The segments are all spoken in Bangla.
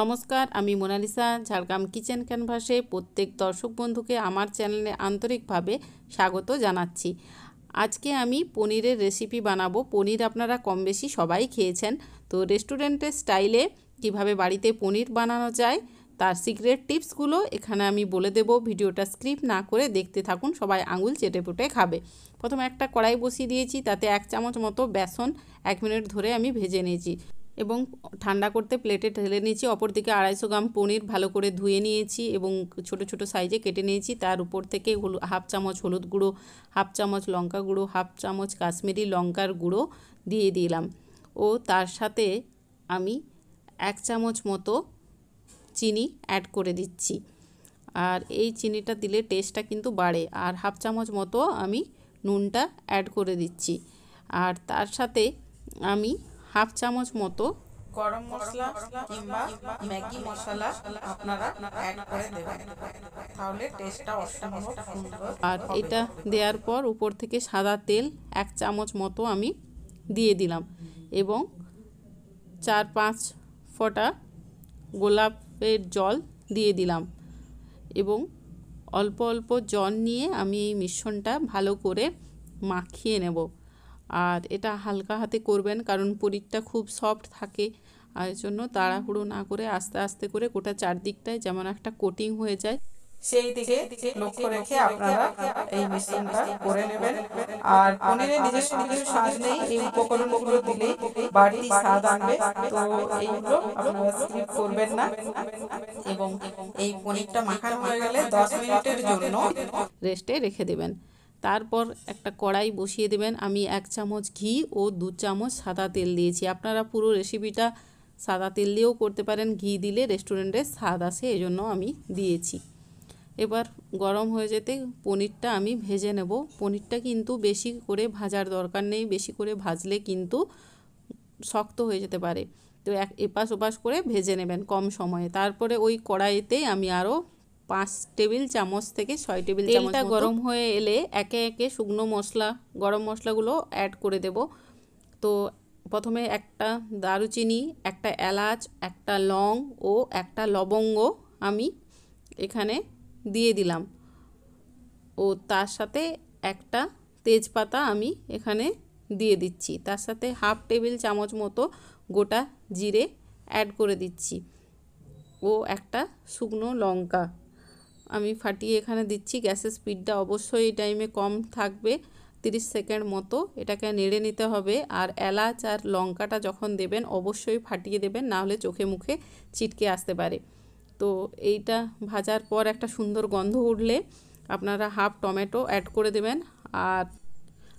নমস্কার আমি মোনালিসা ঝাড়গ্রাম কিচেন ক্যানভাসে প্রত্যেক দর্শক বন্ধুকে আমার চ্যানেলে আন্তরিকভাবে স্বাগত জানাচ্ছি আজকে আমি পনিরের রেসিপি বানাবো পনির আপনারা কম বেশি সবাই খেয়েছেন তো রেস্টুরেন্টের স্টাইলে কিভাবে বাড়িতে পনির বানানো যায় তার সিক্রেট টিপসগুলো এখানে আমি বলে দেব ভিডিওটা স্ক্রিপ না করে দেখতে থাকুন সবাই আঙুল চেটে পুটে খাবে প্রথমে একটা কড়াই বসিয়ে দিয়েছি তাতে এক চামচ মতো বেসন এক মিনিট ধরে আমি ভেজে নিয়েছি এবং ঠান্ডা করতে প্লেটে ঢেলে নিয়েছি অপর দিকে আড়াইশো গ্রাম পনির ভালো করে ধুয়ে নিয়েছি এবং ছোট ছোট সাইজে কেটে নিয়েছি তার উপর থেকে হলুদ হাফ চামচ হলুদ গুঁড়ো হাফ চামচ লঙ্কা গুঁড়ো হাফ চামচ কাশ্মীরি লঙ্কার গুঁড়ো দিয়ে দিলাম ও তার সাথে আমি এক চামচ মতো চিনি অ্যাড করে দিচ্ছি আর এই চিনিটা দিলে টেস্টটা কিন্তু বাড়ে আর হাফ চামচ মতো আমি নুনটা অ্যাড করে দিচ্ছি আর তার সাথে আমি হাফ চামচ মতো গরম মশলা কিংবা ম্যাগি মশলা আপনারা অ্যাড করে দেবেন তাহলে টেস্টটা অসম্ভব সুন্দর আর এটা দেওয়ার পর উপর থেকে সাদা তেল এক চামচ মতো আমি দিয়ে দিলাম এবং চার পাঁচ ফোঁটা গোলাপের জল দিয়ে দিলাম এবং অল্প অল্প জল নিয়ে আমি এই মিশ্রণটা ভালো করে মাখিয়ে নেব আর এটা হালকা হাতে করবেন কারণ পরিকটা খুব সফট থাকে আর জন্য তাড়াহুড়ো না করে আস্তে আস্তে করে গোটা চারদিকটায় যেমন একটা কোটিং হয়ে যায় সেই দিকে লক্ষ্য রেখে আপনারা এই মেশিনটা করে নেবেন আর পনিরের নিজস্ব কিছু স্বাদ নেই এই উপকরণগুলো দিলেই বাড়তি স্বাদ আনবে তো এইগুলো আপনারা স্কিপ করবেন না এবং এই পনিরটা মাখানো হয়ে গেলে দশ মিনিটের জন্য রেস্টে রেখে দেবেন তারপর একটা কড়াই বসিয়ে দেবেন আমি এক চামচ ঘি ও দু চামচ সাদা তেল দিয়েছি আপনারা পুরো রেসিপিটা সাদা তেল দিয়েও করতে পারেন ঘি দিলে রেস্টুরেন্টে স্বাদ আসে এজন্য আমি দিয়েছি এবার গরম হয়ে যেতে পনিরটা আমি ভেজে নেব পনিরটা কিন্তু বেশি করে ভাজার দরকার নেই বেশি করে ভাজলে কিন্তু শক্ত হয়ে যেতে পারে তো এক এপাশ ওপাশ করে ভেজে নেবেন কম সময়ে তারপরে ওই কড়াইতে আমি আরও পাঁচ টেবিল চামচ থেকে ছয় টেবিল তেলটা গরম হয়ে এলে একে একে শুকনো মশলা গরম মশলাগুলো অ্যাড করে দেব তো প্রথমে একটা দারুচিনি একটা এলাচ একটা লং ও একটা লবঙ্গ আমি এখানে দিয়ে দিলাম ও তার সাথে একটা তেজপাতা আমি এখানে দিয়ে দিচ্ছি তার সাথে হাফ টেবিল চামচ মতো গোটা জিরে অ্যাড করে দিচ্ছি ও একটা শুকনো লঙ্কা আমি ফাটিয়ে এখানে দিচ্ছি গ্যাসের স্পিডটা অবশ্যই এই টাইমে কম থাকবে 30 সেকেন্ড মতো এটাকে নেড়ে নিতে হবে আর এলাচ আর লঙ্কাটা যখন দেবেন অবশ্যই ফাটিয়ে দেবেন না হলে চোখে মুখে ছিটকে আসতে পারে তো এইটা ভাজার পর একটা সুন্দর গন্ধ উঠলে আপনারা হাফ টমেটো অ্যাড করে দেবেন আর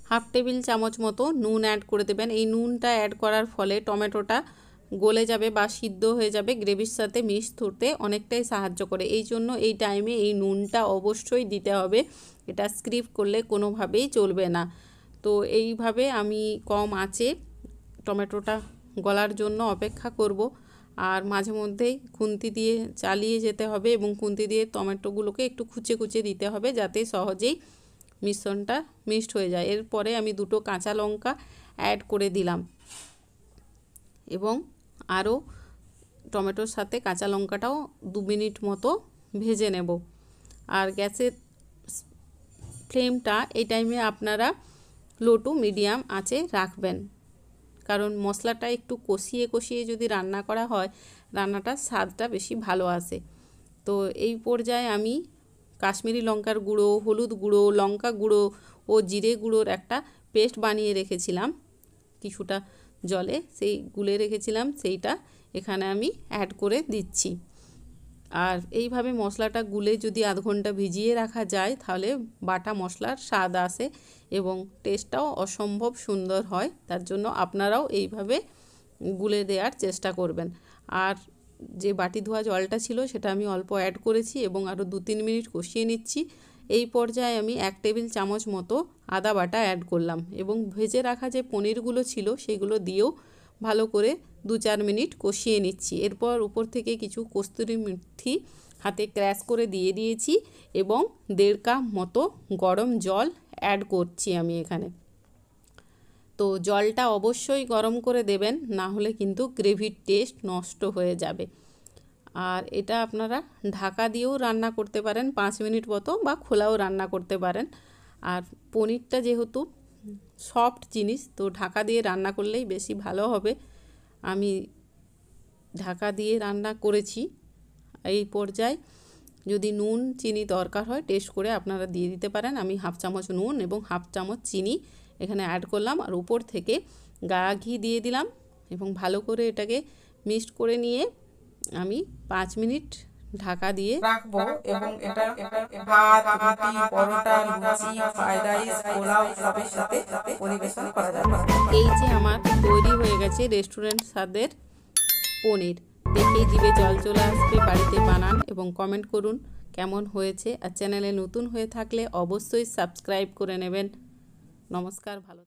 হাফ টেবিল চামচ মতো নুন অ্যাড করে দেবেন এই নুনটা অ্যাড করার ফলে টমেটোটা গলে যাবে বা সিদ্ধ হয়ে যাবে গ্রেভির সাথে মিশ ধরতে অনেকটাই সাহায্য করে এই জন্য এই টাইমে এই নুনটা অবশ্যই দিতে হবে এটা স্ক্রিপ করলে কোনোভাবেই চলবে না তো এইভাবে আমি কম আছে টমেটোটা গলার জন্য অপেক্ষা করব আর মাঝে মধ্যেই খুন্তি দিয়ে চালিয়ে যেতে হবে এবং খুন্তি দিয়ে টমেটোগুলোকে একটু খুঁচে খুঁচে দিতে হবে যাতে সহজেই মিশ্রণটা মিক্সড হয়ে যায় এরপরে আমি দুটো কাঁচা লঙ্কা অ্যাড করে দিলাম এবং আরও টমেটোর সাথে কাঁচা লঙ্কাটাও দু মিনিট মতো ভেজে নেব আর গ্যাসের ফ্লেমটা এই টাইমে আপনারা লো টু মিডিয়াম আঁচে রাখবেন কারণ মশলাটা একটু কষিয়ে কষিয়ে যদি রান্না করা হয় রান্নাটার স্বাদটা বেশি ভালো আসে তো এই পর্যায়ে আমি কাশ্মীরি লঙ্কার গুঁড়ো হলুদ গুঁড়ো লঙ্কা গুঁড়ো ও জিরে গুঁড়োর একটা পেস্ট বানিয়ে রেখেছিলাম কিছুটা জলে সেই গুলে রেখেছিলাম সেইটা এখানে আমি অ্যাড করে দিচ্ছি আর এইভাবে মশলাটা গুলে যদি আধ ঘন্টা ভিজিয়ে রাখা যায় তাহলে বাটা মশলার স্বাদ আসে এবং টেস্টটাও অসম্ভব সুন্দর হয় তার জন্য আপনারাও এইভাবে গুলে দেওয়ার চেষ্টা করবেন আর যে বাটি ধোয়া জলটা ছিল সেটা আমি অল্প অ্যাড করেছি এবং আরও দু তিন মিনিট কষিয়ে নিচ্ছি এই পর্যায়ে আমি এক টেবিল চামচ মতো আদা বাটা অ্যাড করলাম এবং ভেজে রাখা যে পনিরগুলো ছিল সেগুলো দিয়েও ভালো করে দু চার মিনিট কষিয়ে নিচ্ছি এরপর উপর থেকে কিছু কস্তুরি মিথি হাতে ক্র্যাশ করে দিয়ে দিয়েছি এবং দেড় কাপ মতো গরম জল অ্যাড করছি আমি এখানে তো জলটা অবশ্যই গরম করে দেবেন না হলে কিন্তু গ্রেভির টেস্ট নষ্ট হয়ে যাবে আর এটা আপনারা ঢাকা দিয়েও রান্না করতে পারেন পাঁচ মিনিট মতো বা খোলাও রান্না করতে পারেন আর পনিরটা যেহেতু সফট জিনিস তো ঢাকা দিয়ে রান্না করলেই বেশি ভালো হবে আমি ঢাকা দিয়ে রান্না করেছি এই পর্যায়ে যদি নুন চিনি দরকার হয় টেস্ট করে আপনারা দিয়ে দিতে পারেন আমি হাফ চামচ নুন এবং হাফ চামচ চিনি এখানে অ্যাড করলাম আর উপর থেকে গা ঘি দিয়ে দিলাম এবং ভালো করে এটাকে মিক্সড করে নিয়ে আমি পাঁচ মিনিট ঢাকা দিয়ে রাখবো এবং এটা ভাত রুটি পরোটা লুচি ফ্রাইড রাইস পোলাও সবের সাথে পরিবেশন করা যাবে এই যে আমার তৈরি হয়ে গেছে রেস্টুরেন্ট স্বাদের পনির দেখেই জিভে জল চলে আসবে বাড়িতে বানান এবং কমেন্ট করুন কেমন হয়েছে আর চ্যানেলে নতুন হয়ে থাকলে অবশ্যই সাবস্ক্রাইব করে নেবেন নমস্কার ভালো